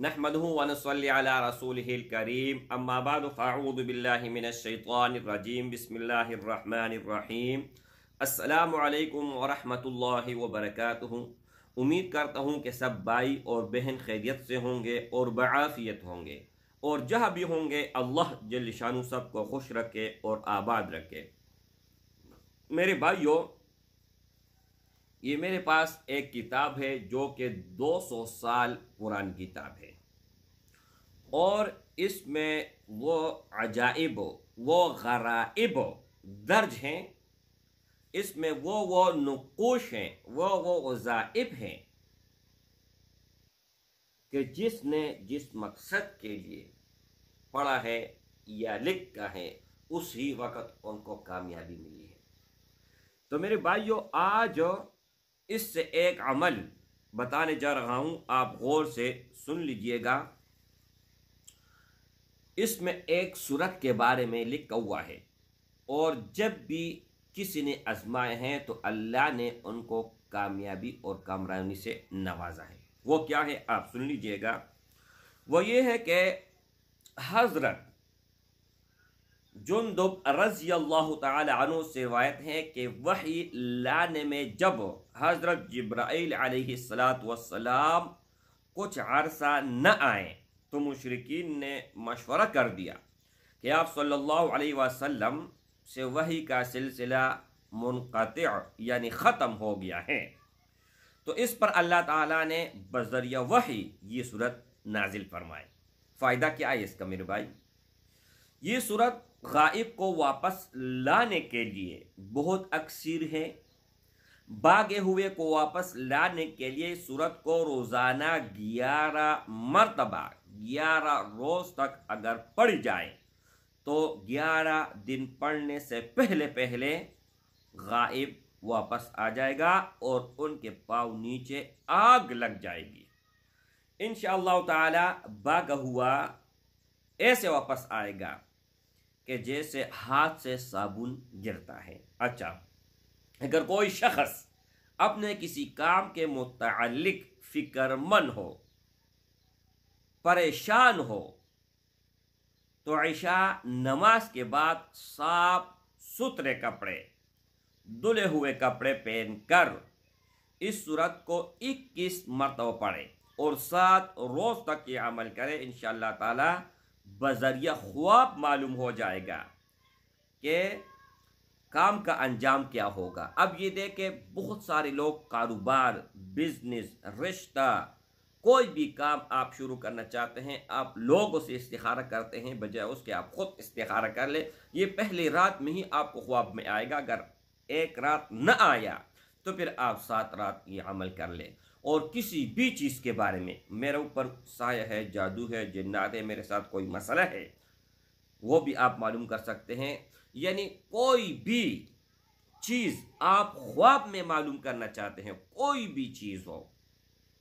الله الرحمن करीम السلام बसमीम अल्लाम الله وبركاته उम्मीद करता हूँ कि सब भाई और बहन खैरियत से होंगे और बाफ़ियत होंगे और जहाँ भी होंगे अल्लाह जल सब को खुश रखे और आबाद रखे मेरे भाइयों ये मेरे पास एक किताब है जो कि 200 साल पुरानी किताब है और इसमें वो अजाइब वो गराइब दर्ज हैं इसमें वो वो नकोश हैं वो वो वज़ाइब हैं कि जिसने जिस मकसद के लिए पढ़ा है या लिखा है उसी वक्त उनको कामयाबी मिली है तो मेरे भाइयों आज इससे एक अमल बताने जा रहा हूँ आप गौर से सुन लीजिएगा इसमें एक सूरत के बारे में लिखा हुआ है और जब भी किसी ने आजमाए हैं तो अल्लाह ने उनको कामयाबी और कामरानी से नवाजा है वो क्या है आप सुन लीजिएगा वो ये है कि हज़रत जुनदुब रज़ील्ला तु से रवायत है कि वही लाने में जब हज़रत जब्राईल सलाम कुछ अरसा न आए तो मशरकिन ने मशवरा कर दिया कि आप सल्लल्लाहु अलैहि वसल्लम से वही का सिलसिला मुनक़ यानी ख़त्म हो गया है तो इस पर अल्लाह ताला ने बजरिया वही ये सूरत नाजिल फरमाई फ़ायदा क्या है इसका मेरे भाई ये सूरत गाइब को वापस लाने के लिए बहुत अक्सर है भागे हुए को वापस लाने के लिए सूरत को रोज़ाना ग्यारह मरतबा ग्यारह रोज़ तक अगर पढ़ जाए तो ग्यारह दिन पढ़ने से पहले पहले गायब वापस आ जाएगा और उनके पाँव नीचे आग लग जाएगी इन शाह बागा हुआ ऐसे वापस आएगा कि जैसे हाथ से साबुन गिरता है अच्छा अगर कोई शख्स अपने किसी काम के मुतल फिक्रमंद हो परेशान हो तो ऐशा नमाज के बाद साफ सुथरे कपड़े धुले हुए कपड़े पहन कर इस सूरत को 21 मरतब पढ़े और सात रोज़ तक ये अमल करे इन ताला बजरिया ख्वाब मालूम हो जाएगा कि काम का अंजाम क्या होगा अब ये देखे बहुत सारे लोग कारोबार बिजनेस रिश्ता कोई भी काम आप शुरू करना चाहते हैं आप लोगों से इस्तारा करते हैं बजाय उसके आप खुद इस्तारा कर ले ये पहले रात में ही आपको ख्वाब में आएगा अगर एक रात न आया तो फिर आप सात रात ये अमल कर लें और किसी भी चीज़ के बारे में मेरे ऊपर साय है जादू है जन्नात है मेरे साथ कोई मसला है वो भी आप मालूम कर सकते हैं यानी कोई भी चीज़ आप ख्वाब में मालूम करना चाहते हैं कोई भी चीज़ हो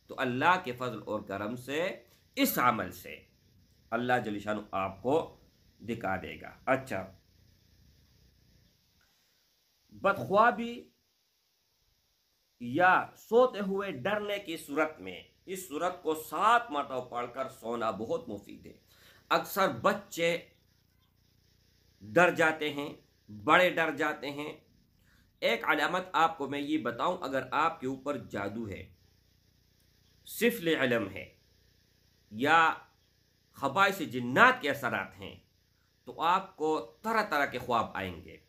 तो अल्लाह के फजल और करम से इस अमल से अल्लाह जलिशान आपको दिखा देगा अच्छा बदख्वाबी या सोते हुए डरने की सूरत में इस सूरत को सात मरतब पढ़कर सोना बहुत मुफीद है अक्सर बच्चे डर जाते हैं बड़े डर जाते हैं एक अलामत आपको मैं ये बताऊं अगर आपके ऊपर जादू है सिफल आलम है या खबाई से जिन्नात के असरात हैं तो आपको तरह तरह के ख्वाब आएंगे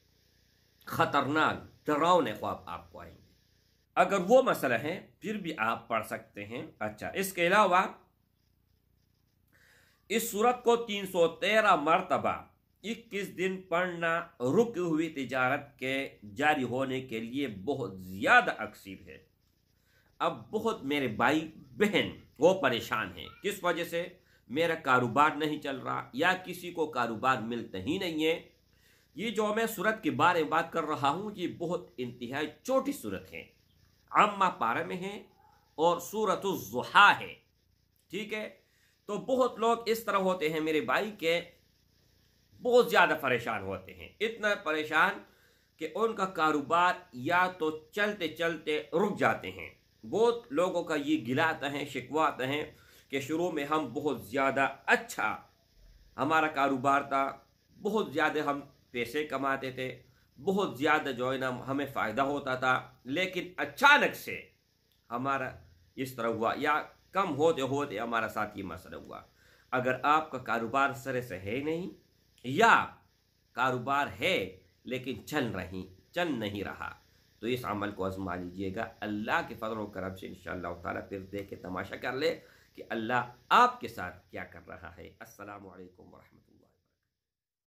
ख़तरनाक डरावने ख्वाब आपको आएंगे अगर वो मसला है फिर भी आप पढ़ सकते हैं अच्छा इसके अलावा इस सूरत को 313 मरतबा 21 दिन पढ़ना रुकी हुई तिजारत के जारी होने के लिए बहुत ज़्यादा अक्सीब है अब बहुत मेरे भाई बहन वो परेशान हैं किस वजह से मेरा कारोबार नहीं चल रहा या किसी को कारोबार मिलते ही नहीं है ये जो मैं सूरत के बारे में बात कर रहा हूँ ये बहुत इंतहाई छोटी सूरत है अम्मा पारा में है और सूरत जुहा है ठीक है तो बहुत लोग इस तरह होते हैं मेरे भाई के बहुत ज़्यादा परेशान होते हैं इतना परेशान कि उनका कारोबार या तो चलते चलते रुक जाते हैं बहुत लोगों का ये गिलाता है शिकवाते हैं कि शुरू में हम बहुत ज़्यादा अच्छा हमारा कारोबार था बहुत ज़्यादा हम पैसे कमाते थे बहुत ज़्यादा जो है ना हमें फ़ायदा होता था लेकिन अचानक से हमारा इस तरह हुआ या कम होते होते हमारा साथ ये मसला हुआ अगर आपका कारोबार सरे से है नहीं या कारोबार है लेकिन चल रही चल नहीं रहा तो इस अमल को आजमा लीजिएगा अल्लाह के फजल करम से इन ताला फिर देख के तमाशा कर ले कि अल्लाह आपके साथ क्या कर रहा है असलकम वरहमल